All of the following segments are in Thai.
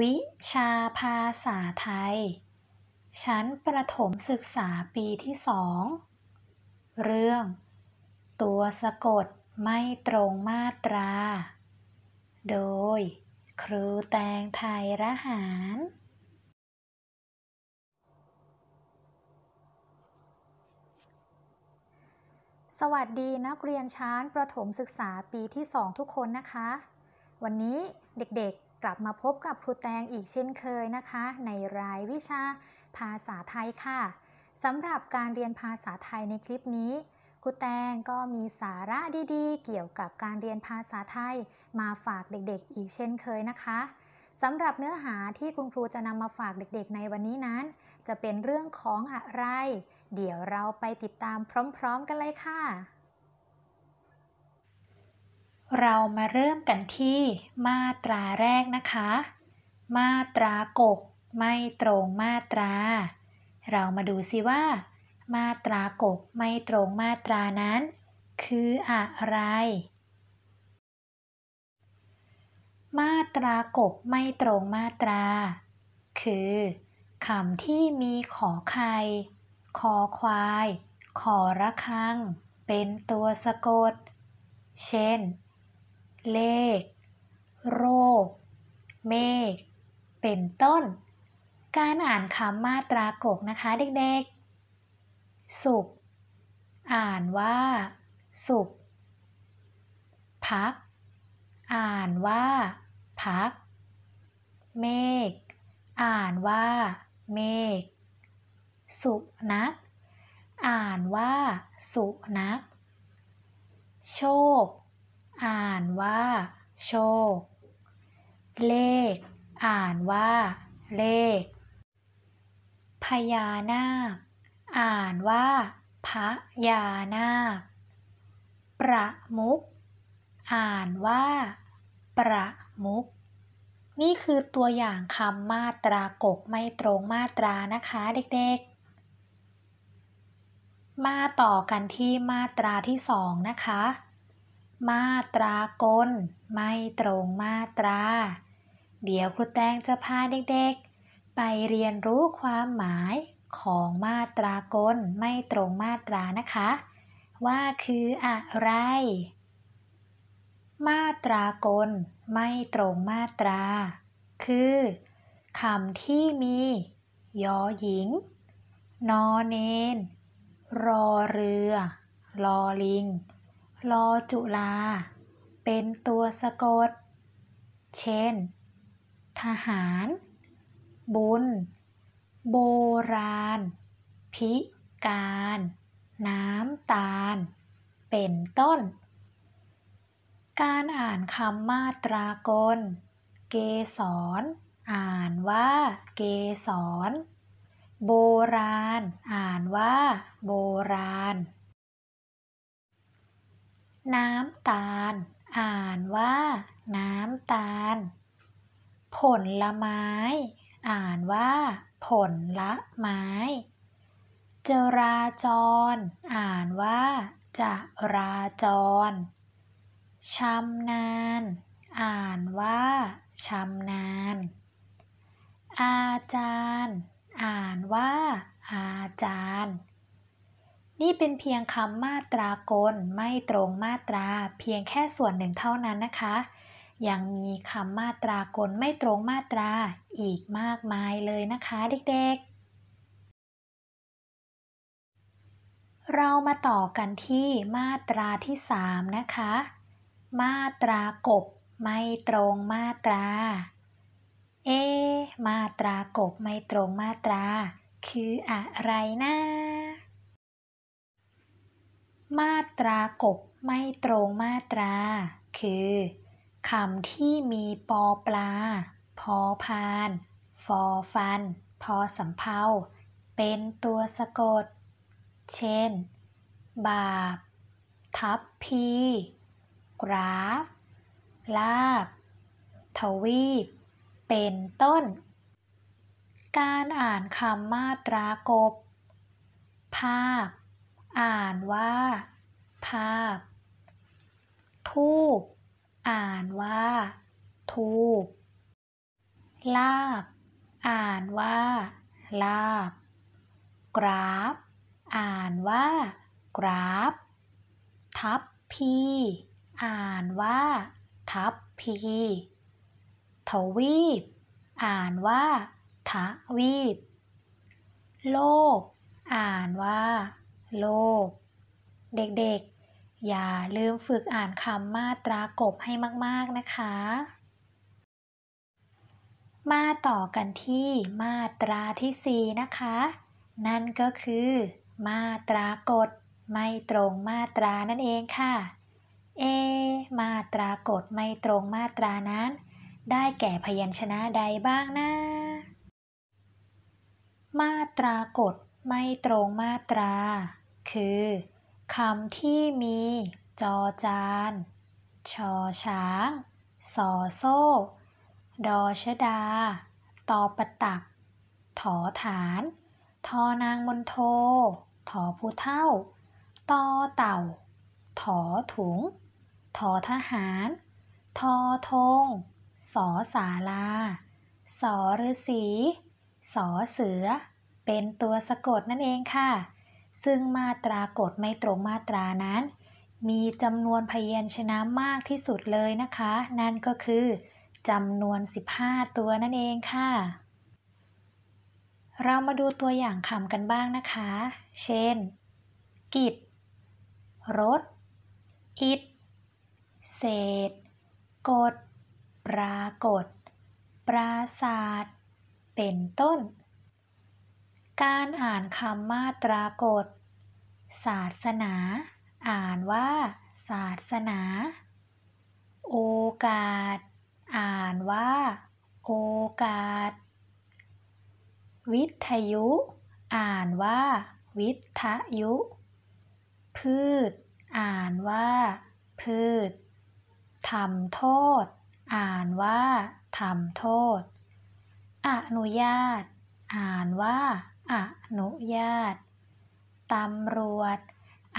วิชาภาษาไทย ชั้นประถมศึกษาปีที่สอง เรื่อง ตัวสะกดไม่ตรงมาตรา โดย ครูแตงไทยระหาร สวัสดีนักเรียนชั้นประถมศึกษาปีที่สองทุกคนนะคะ วันนี้เด็กกลับมาพบกับครูแตงอีกเช่นเคยนะคะ ในรายวิชาภาษาไทยค่ะสำหรับการเรียนภาษาไทยในคลิปนี้ ครูแตงก็มีสาระดี ๆ เกี่ยวกับการเรียนภาษาไทยมาฝากเด็กๆ อีกเช่นเคยนะคะสำหรับเนื้อหาที่คุณครูจะนำมาฝากเด็กๆในวันนี้นั้น จะเป็นเรื่องของอะไร เดี๋ยวเราไปติดตามพร้อมๆ กันเลยค่ะเรามาเริ่มกันที่มาตราแรกนะคะ มาตรากกไม่ตรงมาตรา เรามาดูซิว่า มาตรากกไม่ตรงมาตรานั้น คืออะไร มาตรากกไม่ตรงมาตรา คือคำที่มีขอไข่คอควาย ขอระคัง เป็นตัวสะกด เช่นเลข โรค เมฆ เป็นต้น การอ่านคำมาตรากกนะคะเด็กๆ สุข อ่านว่า สุข พัก อ่านว่า พัก เมฆ อ่านว่า เมฆ สุนัข อ่านว่า สุนัข โชคอ่านว่า โชค เลข อ่านว่า เลขพญานาค อ่านว่าพระยานาค ประมุก อ่านว่า ประมุก นี่คือตัวอย่างคำมาตรากกไม่ตรงมาตรานะคะเด็ก ๆ มาต่อกันที่มาตราที่สองนะคะมาตรากลไม่ตรงมาตรา เดี๋ยวครูแตงจะพาเด็กๆไปเรียนรู้ความหมายของมาตรากลไม่ตรงมาตรานะคะ ว่าคืออะไร มาตรากลไม่ตรงมาตรา คือคำที่มี ยอหญิง นอเนนรอเรือลอลิงลอจุลา เป็นตัวสะกด เช่น ทหาร บุญ โบราณ พิการ น้ำตาล เป็นต้น การอ่านคำมาตรากล เกสรอ่านว่า เกสรโบราณ อ่านว่า โบราณน้ำตาล อ่านว่า น้ำตาล ผลละไม้ อ่านว่า ผลละไม้ จราจร อ่านว่า จะราจร ชำนาญอ่านว่าชำนาญอาจารย์ อ่านว่า อาจารย์นี่เป็นเพียงคำมาตรากลไม่ตรงมาตรา เพียงแค่ส่วนหนึ่งเท่านั้นนะคะ ยังมีคำมาตรากล ไม่ตรงมาตราอีกมากมายเลยนะคะเด็กๆ เรามาต่อกันที่มาตราที่ 3 นะคะ มาตรากบไม่ตรงมาตรา เอมาตรากบไม่ตรงมาตรา คืออะไรนะมาตรากบไม่ตรงมาตรา คือ คำที่มีปอปลา พอพาน ฟอฟัน พอสำเพาเป็นตัวสะกด เช่น บาปทับพี กราฟ ลาบ ทวีป เป็นต้น การอ่านคำมาตรากบภาพอ่านว่า ภาพ ทูบอ่านว่า ทูบลาบ อ่านว่าลาบ กราฟ อ่านว่า กราฟ ทับพี อ่านว่า ทับพีทวีป อ่านว่าทวีปโลก อ่านว่าโลกเด็กๆ อย่าลืมฝึกอ่านคำมาตรากบให้มากๆนะคะ มาต่อกันที่มาตราที่4นะคะ นั่นก็คือมาตรากฎไม่ตรงมาตรานั่นเองค่ะเอมาตรากฎไม่ตรงมาตรานั้น ได้แก่พยัญชนะใดบ้าง นะ มาตรากฎไม่ตรงมาตราคือคำที่มีจอจาน ชอช้าง สอโซ่ ดอชดาตอปตักถอฐาน ทอนางมนโท ถอผู้เท่าตอเต่า ถอถุง ถอทหารทอธงสอสาลาสอฤษีสอเสือ เป็นตัวสะกดนั่นเองค่ะซึ่งมาตรากฎไม่ตรงมาตรานั้น มีจำนวนพยัญชนะมากที่สุดเลยนะคะ นั่นก็คือจำนวน 15 ตัวนั่นเองค่ะ เรามาดูตัวอย่างคำกันบ้างนะคะ เช่น กิจรถอิดเศษกฎปรากฏ ปราศาสตร์เป็นต้นการอ่านคำมาตรากฏศาสนา อ่านว่า ศาสนา โอกาส อ่านว่า โอกาส วิทยุ อ่านว่า วิทยุ พืช อ่านว่า พืชทำโทษ อ่านว่าทำโทษ อนุญาต อ่านว่าอนุญาตตำรวจ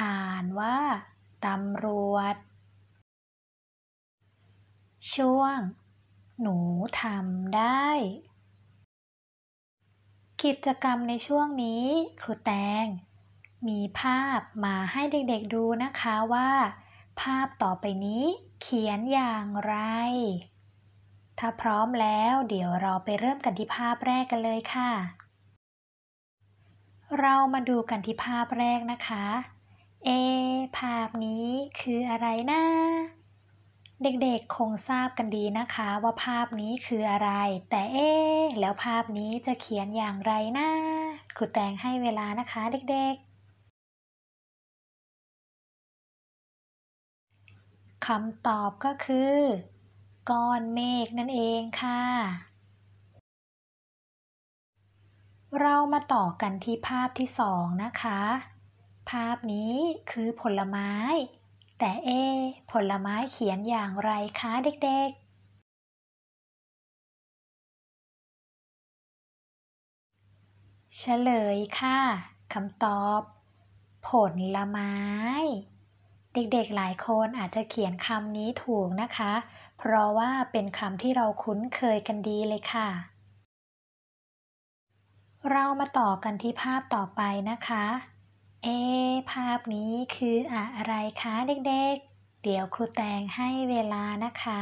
อ่านว่าตำรวจ ช่วง หนูทำได้ กิจกรรมในช่วงนี้ ครูแตง มีภาพมาให้เด็กๆดูนะคะว่า ภาพต่อไปนี้เขียนอย่างไร ถ้าพร้อมแล้วเดี๋ยวเราไปเริ่มกันที่ภาพแรกกันเลยค่ะเรามาดูกันที่ภาพแรกนะคะ เอ ภาพนี้คืออะไรนะ เด็กๆคงทราบกันดีนะคะ ว่าภาพนี้คืออะไร แต่เอ๊แล้วภาพนี้จะเขียนอย่างไรนะ ครูแตงให้เวลานะคะ เด็ก ๆคำตอบก็คือก้อนเมฆนั่นเองค่ะเรามาต่อกันที่ภาพที่สองนะคะ ภาพนี้คือผลไม้ แต่เอ ผลไม้เขียนอย่างไรคะเด็กๆ เฉลยค่ะ คำตอบ ผลไม้ เด็กๆหลายคนอาจจะเขียนคำนี้ถูกนะคะ เพราะว่าเป็นคำที่เราคุ้นเคยกันดีเลยค่ะเรามาต่อกันที่ภาพต่อไปนะคะ เอภาพนี้คืออะไรคะเด็กๆ เดี๋ยวครูแตงให้เวลานะคะ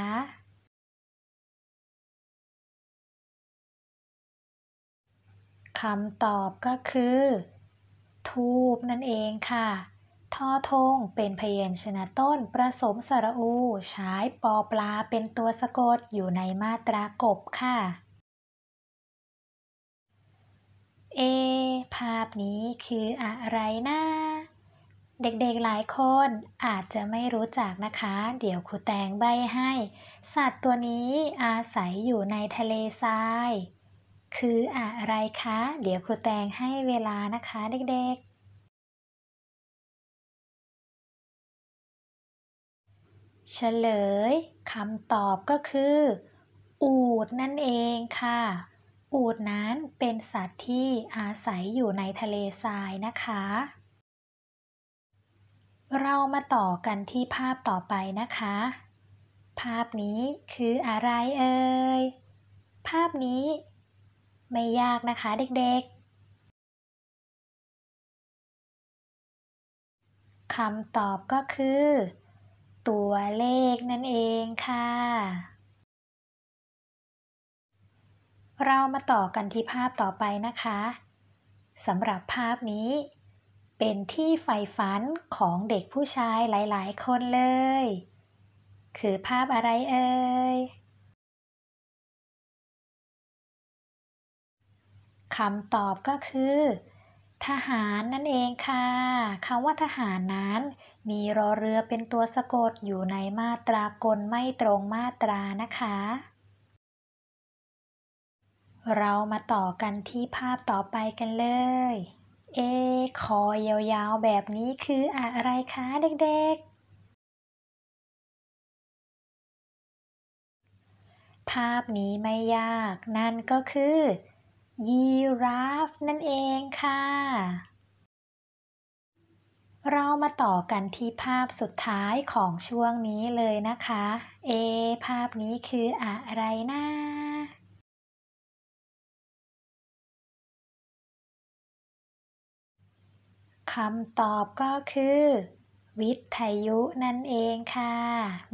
คำตอบก็คือทูบนั่นเองค่ะทอทงเป็นพยัญชนะต้นประสมสระอู ใช้ปอปลาเป็นตัวสะกดอยู่ในมาตรากบค่ะเอ ภาพนี้คืออะไรนะ เด็กๆหลายคนอาจจะไม่รู้จักนะคะ เดี๋ยวครูแตงใบให้ สัตว์ตัวนี้อาศัยอยู่ในทะเลทราย คืออะไรคะ เดี๋ยวครูแตงให้เวลานะคะเด็กๆ เฉลยคำตอบก็คือ อูดนั่นเองค่ะอูดนั้นเป็นสัตว์ที่อาศัยอยู่ในทะเลทรายนะคะ เรามาต่อกันที่ภาพต่อไปนะคะ ภาพนี้คืออะไรเอ่ย ภาพนี้ไม่ยากนะคะเด็กๆ คำตอบก็คือ ตัวเลขนั่นเองค่ะเรามาต่อกันที่ภาพต่อไปนะคะสำหรับภาพนี้ เป็นที่ใฝ่ฝันของเด็กผู้ชายหลาย ๆ คนเลย คือภาพอะไรเอ่ยคำตอบก็คือ ทหารนั่นเองค่ะคำว่าทหารนั้น มีรอเรือเป็นตัวสะกดอยู่ในมาตรากล ไม่ตรงมาตรานะคะเรามาต่อกันที่ภาพต่อไปกันเลย เอ คอยาวๆ แบบนี้คืออะไรคะเด็กๆ ภาพนี้ไม่ยาก นั่นก็คือยีราฟนั่นเองค่ะ เรามาต่อกันที่ภาพสุดท้ายของช่วงนี้เลยนะคะ เอ ภาพนี้คืออะไรนะ้าคำตอบก็คือ วิทยุนั่นเองค่ะ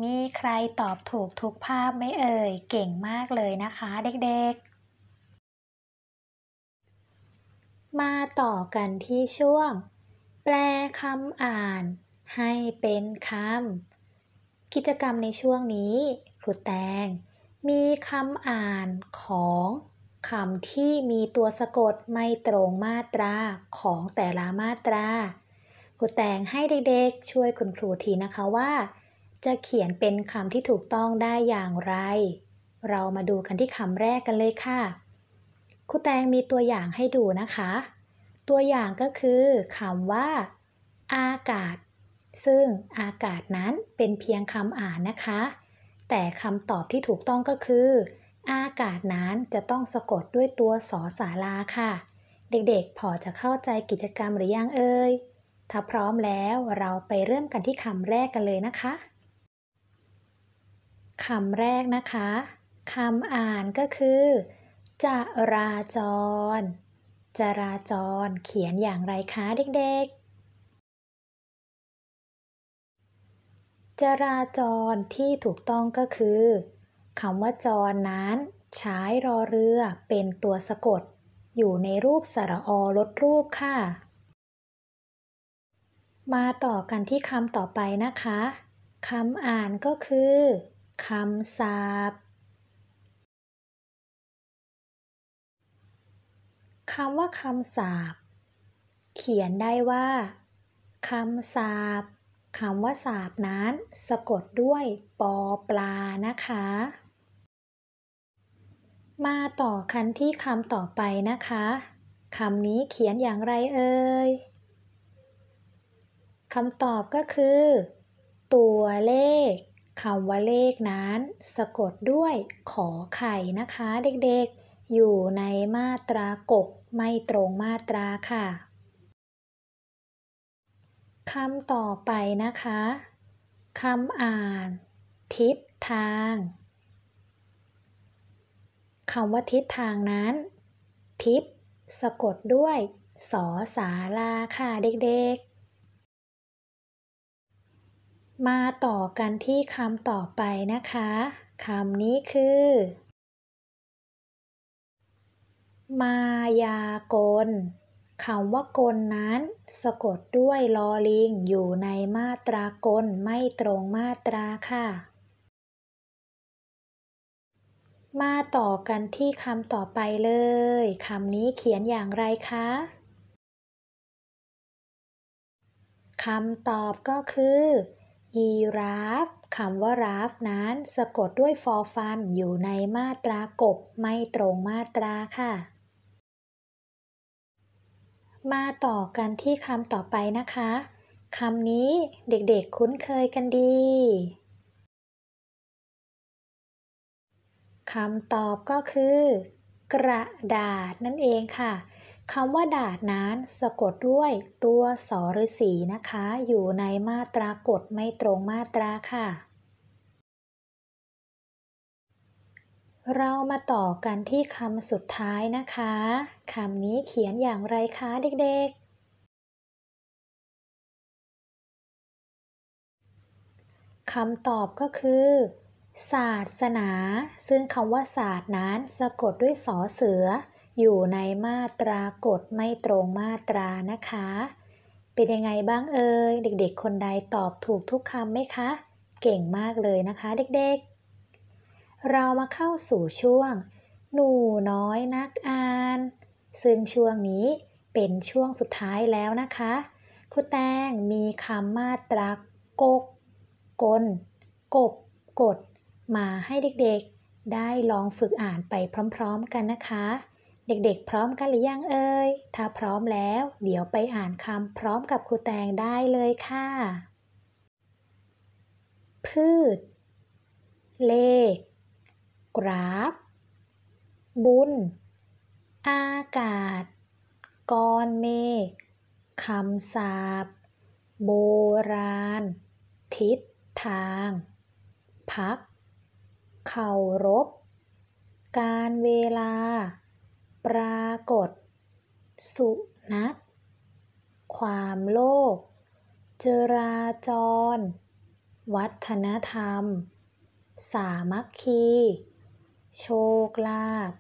มีใครตอบถูกทุกภาพไม่เอ่ย เก่งมากเลยนะคะเด็กๆ มาต่อกันที่ช่วง แปลคำอ่านให้เป็นคำ กิจกรรมในช่วงนี้ครูแตงมีคำอ่านของคำที่มีตัวสะกดไม่ตรงมาตราของแต่ละมาตรา ครูแต่งให้เด็กๆช่วยคุณครูทีนะคะว่า จะเขียนเป็นคำที่ถูกต้องได้อย่างไร เรามาดูกันที่คำแรกกันเลยค่ะ ครูแตงมีตัวอย่างให้ดูนะคะ ตัวอย่างก็คือคำว่าอากาศ ซึ่งอากาศนั้นเป็นเพียงคำอ่านนะคะ แต่คำตอบที่ถูกต้องก็คืออากาศนั้นจะต้องสะกดด้วยตัวสอสาราค่ะ เด็กๆพอจะเข้าใจกิจกรรมหรือยังเอ่ย ถ้าพร้อมแล้วเราไปเริ่มกันที่คำแรกกันเลยนะคะ คำแรกนะคะคำอ่านก็คือ จราจรจราจรเขียนอย่างไรคะเด็ก ๆจราจรที่ถูกต้องก็คือคำว่าจรนั้น ใช้รอเรือเป็นตัวสะกด อยู่ในรูปสระอลดรูปค่ะ มาต่อกันที่คำต่อไปนะคะ คำอ่านก็คือคำสาบ คำว่าคำสาบ เขียนได้ว่าคำสาบคำว่าสาบนั้น สะกดด้วยปอปลานะคะมาต่อคันที่คำต่อไปนะคะคำนี้เขียนอย่างไรเอ่ยคำตอบก็คือ ตัวเลขคำว่าเลขนั้น สะกดด้วยขอไข่นะคะเด็กๆ อยู่ในมาตรากก ไม่ตรงมาตราค่ะคำต่อไปนะคะคำอ่าน ทิศทางคำว่าทิศทางนั้นทิศสะกดด้วยสอสาลาค่ะเด็ก ๆ มาต่อกันที่คำต่อไปนะคะคำนี้คือ มายากลคำว่ากลนั้น สะกดด้วยลอลิง อยู่ในมาตรากล ไม่ตรงมาตราค่ะมาต่อกันที่คำต่อไปเลย คำนี้เขียนอย่างไรคะ คำตอบก็คือ ยีราฟ คำว่าราฟนั้นสะกดด้วยฟอฟัน อยู่ในมาตรากบ ไม่ตรงมาตราค่ะ มาต่อกันที่คำต่อไปนะคะ คำนี้เด็กๆคุ้นเคยกันดีคำตอบก็คือ กระดาษนั่นเองค่ะคำว่าดาษนั้นสะกดด้วยตัวสอรสีนะคะ อยู่ในมาตรากฎไม่ตรงมาตราค่ะ เรามาต่อกันที่คำสุดท้ายนะคะคำนี้เขียนอย่างไรคะเด็กๆคำตอบก็คือศาสนา ซึ่งคำว่าศาสตร์นั้น สะกดด้วยสอเสือ อยู่ในมาตรากฎไม่ตรงมาตรานะคะ เป็นยังไงบ้างเอ่ย เด็กๆ คนใดตอบถูกทุกคำไหมคะ เก่งมากเลยนะคะเด็กๆ เรามาเข้าสู่ช่วงหนูน้อยนักอ่าน ซึ่งช่วงนี้เป็นช่วงสุดท้ายแล้วนะคะ ครูแตงมีคำมาตรากกกลกบกฎมาให้เด็กๆ ได้ลองฝึกอ่านไปพร้อมๆกันนะคะ เด็กๆ พร้อมกันหรือยังเอ่ย ถ้าพร้อมแล้ว เดี๋ยวไปอ่านคำพร้อมกับครูแตงได้เลยค่ะ พืช เลข กราฟ บุญ อากาศ กรเมฆคำสาบ โบราณ ทิศทาง พักเคารพการเวลา ปรากฏ สุนัขความโลภเจราจร วัฒนธรรม สามัคคี โชคลาภ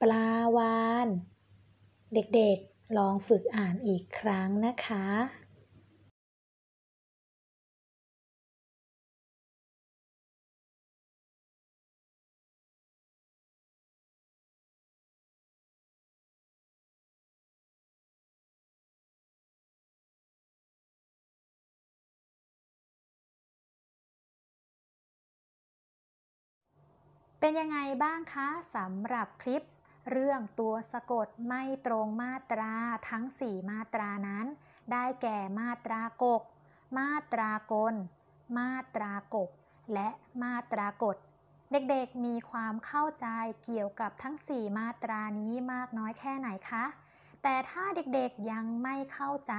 ปลาวาน เด็กๆลองฝึกอ่านอีกครั้งนะคะเป็นยังไงบ้างคะสำหรับคลิป เรื่องตัวสะกดไม่ตรงมาตราทั้ง 4 มาตรานั้น ได้แก่มาตรากก มาตรากลมาตรากบและมาตรากฎเด็กๆมีความเข้าใจเกี่ยวกับทั้ง 4 มาตรานี้มากน้อยแค่ไหนคะแต่ถ้าเด็กๆยังไม่เข้าใจ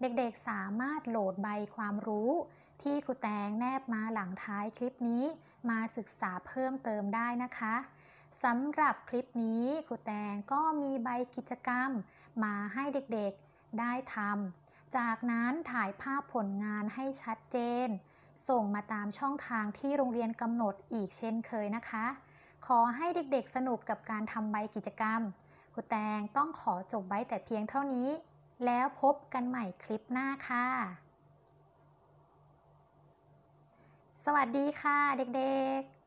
เด็กๆสามารถโหลดใบความรู้ที่ครูแตงแนบมาหลังท้ายคลิปนี้มาศึกษาเพิ่มเติมได้นะคะ สำหรับคลิปนี้ ครูแตงก็มีใบกิจกรรม มาให้เด็กๆได้ทำจากนั้นถ่ายภาพผลงานให้ชัดเจน ส่งมาตามช่องทางที่โรงเรียนกำหนดอีกเช่นเคยนะคะ ขอให้เด็กๆ สนุกกับการทำใบกิจกรรม ครูแตงต้องขอจบไว้แต่เพียงเท่านี้ แล้วพบกันใหม่คลิปหน้าค่ะสวัสดีค่ะเด็กๆ